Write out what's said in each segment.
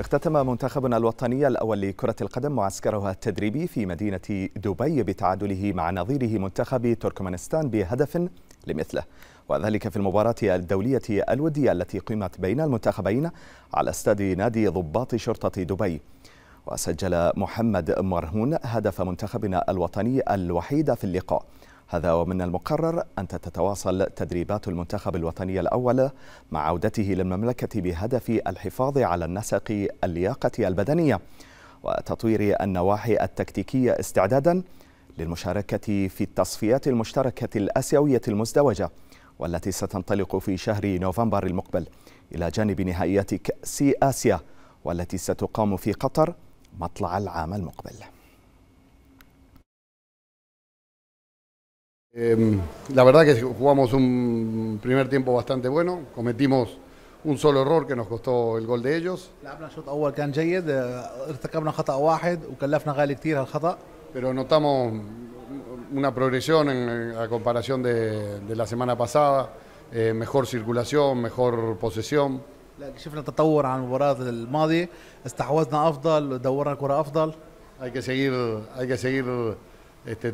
اختتم منتخبنا الوطني الأول لكرة القدم معسكره التدريبي في مدينة دبي بتعادله مع نظيره منتخب تركمانستان بهدف لمثله وذلك في المباراة الدولية الودية التي قيمت بين المنتخبين على استاد نادي ضباط شرطة دبي وسجل محمد مرهون هدف منتخبنا الوطني الوحيد في اللقاء هذا ومن المقرر أن تتواصل تدريبات المنتخب الوطني الأول مع عودته للمملكة بهدف الحفاظ على النسق اللياقة البدنية وتطوير النواحي التكتيكية استعدادا للمشاركة في التصفيات المشتركة الآسيوية المزدوجة والتي ستنطلق في شهر نوفمبر المقبل إلى جانب نهائيات كأس آسيا والتي ستقام في قطر مطلع العام المقبل Em, la verdad que jugamos un primer tiempo bastante bueno, cometimos un solo error que nos costó el gol de ellos. Eh, Pero notamos una progresión en, la comparación de, la semana pasada, eh, mejor circulación, mejor posesión. Hay que seguir, hay que seguir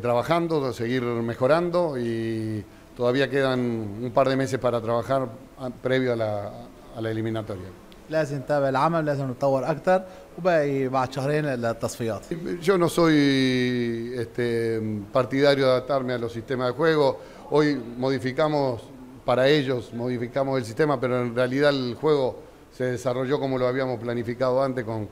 trabajando, de seguir mejorando y todavía quedan un par de meses para trabajar ah, previo a la, a la eliminatoria. لازم نتابع العمل لازم نتطور اكثر وباقي بعد شهرين للتصفيات Yo no soy este, partidario de adaptarme a los sistemas de juego. Hoy modificamos para ellos, modificamos el sistema, pero en realidad el juego se desarrolló como lo habíamos planificado antes con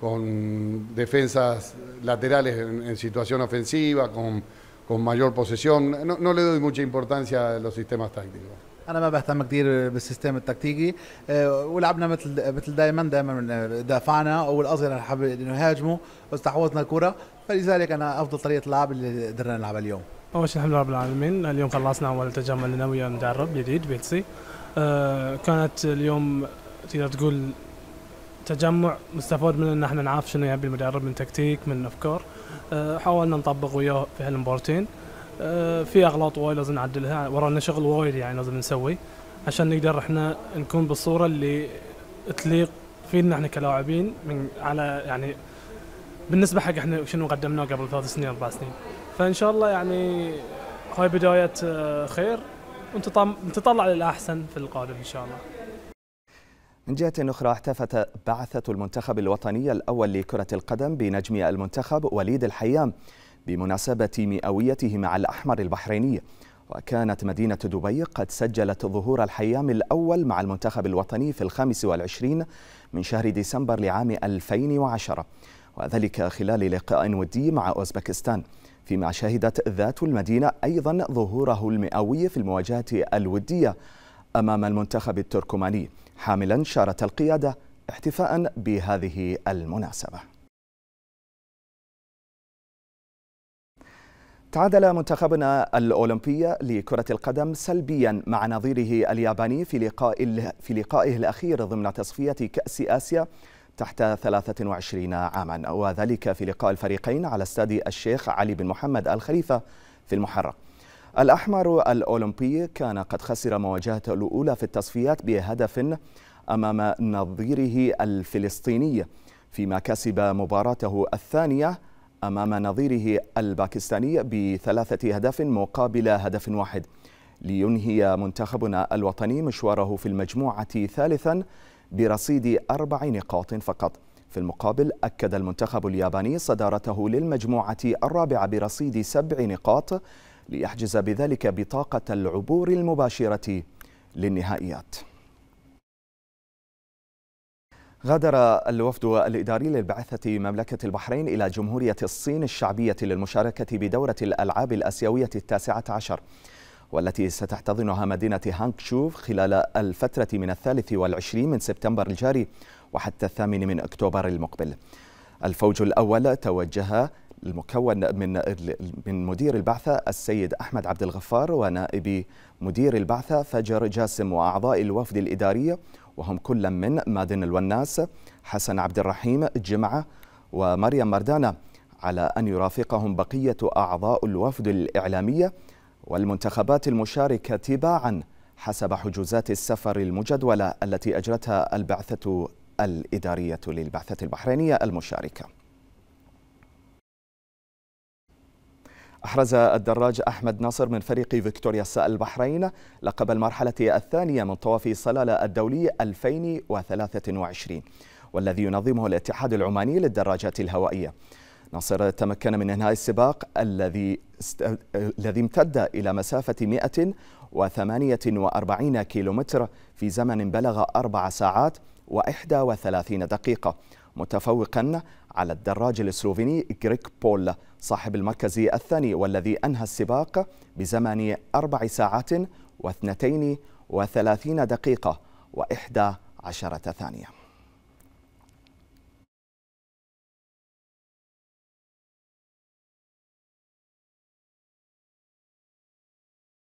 con defensas laterales en, en situación ofensiva, con, con mayor posesión. No, no le doy mucha importancia a los sistemas tácticos. انا ما بهتم كثير بالسيستم التكتيكي أه ولعبنا مثل مثل دائما دائما دافعنا او الاصغر حب انه يهاجموا واستحوذنا الكره فلذلك انا افضل طريقه لعب اللي قدرنا نلعبها اليوم اول شيء الحمد لله رب العالمين اليوم خلصنا اول تجمع لنا ويا مدرب جديد بيتسي أه كانت اليوم تقدر تقول تجمع مستفاد من ان احنا نعرف شنو يبي المدرب من تكتيك من افكار أه، حاولنا نطبق وياه في هالمبارتين أه، في اغلاط وايد لازم نعدلها ورانا شغل وايد يعني لازم نسوي عشان نقدر احنا نكون بالصوره اللي تليق فينا احنا كلاعبين من على يعني بالنسبه حق احنا شنو قدمناه قبل ثلاث سنين اربع سنين فان شاء الله يعني هاي بدايه أه، خير ونتطلع للاحسن في القادم ان شاء الله من جهة أخرى احتفت بعثة المنتخب الوطني الأول لكرة القدم بنجم المنتخب وليد الحيام بمناسبة مئويته مع الأحمر البحريني وكانت مدينة دبي قد سجلت ظهور الحيام الأول مع المنتخب الوطني في الخامس والعشرين من شهر ديسمبر لعام 2010 وذلك خلال لقاء ودي مع أوزبكستان فيما شهدت ذات المدينة أيضا ظهوره المئوي في المواجهة الودية أمام المنتخب التركماني حاملا شارة القيادة احتفاء بهذه المناسبة تعادل منتخبنا الأولمبي لكرة القدم سلبيا مع نظيره الياباني في, لقاء في لقائه الأخير ضمن تصفية كأس آسيا تحت 23 عاما وذلك في لقاء الفريقين على استاد الشيخ علي بن محمد الخليفة في المحرق الأحمر الأولمبي كان قد خسر مواجهته الأولى في التصفيات بهدف أمام نظيره الفلسطيني فيما كسب مباراته الثانية أمام نظيره الباكستاني بثلاثة أهداف مقابل هدف واحد لينهي منتخبنا الوطني مشواره في المجموعة ثالثا برصيد أربع نقاط فقط في المقابل أكد المنتخب الياباني صدارته للمجموعة الرابعة برصيد سبع نقاط ليحجز بذلك بطاقة العبور المباشرة للنهائيات غادر الوفد الإداري للبعثة مملكة البحرين إلى جمهورية الصين الشعبية للمشاركة بدورة الألعاب الأسيوية التاسعة عشر والتي ستحتضنها مدينة هانكشوف خلال الفترة من الثالث والعشرين من سبتمبر الجاري وحتى الثامن من أكتوبر المقبل الفوج الأول توجه المكون من من مدير البعثة السيد أحمد عبد الغفار ونائب مدير البعثة فجر جاسم وأعضاء الوفد الاداري وهم كل من مادن الوناس حسن عبد الرحيم جمعة ومريم مردانة على أن يرافقهم بقية أعضاء الوفد الإعلامية والمنتخبات المشاركة تباعا حسب حجوزات السفر المجدولة التي أجرتها البعثة الإدارية للبعثة البحرينية المشاركة أحرز الدراج أحمد ناصر من فريق فيكتوريا البحرين لقب المرحلة الثانية من طواف صلالة الدولي 2023 والذي ينظمه الاتحاد العماني للدراجات الهوائية ناصر تمكن من إنهاء السباق الذي است... الذي امتد إلى مسافة 148 كيلومتر في زمن بلغ أربع ساعات و31 دقيقة متفوقا على الدراج السلوفيني غريك بول صاحب المركز الثاني والذي أنهى السباق بزمن أربع ساعات واثنتين وثلاثين دقيقة وإحدى عشرة ثانية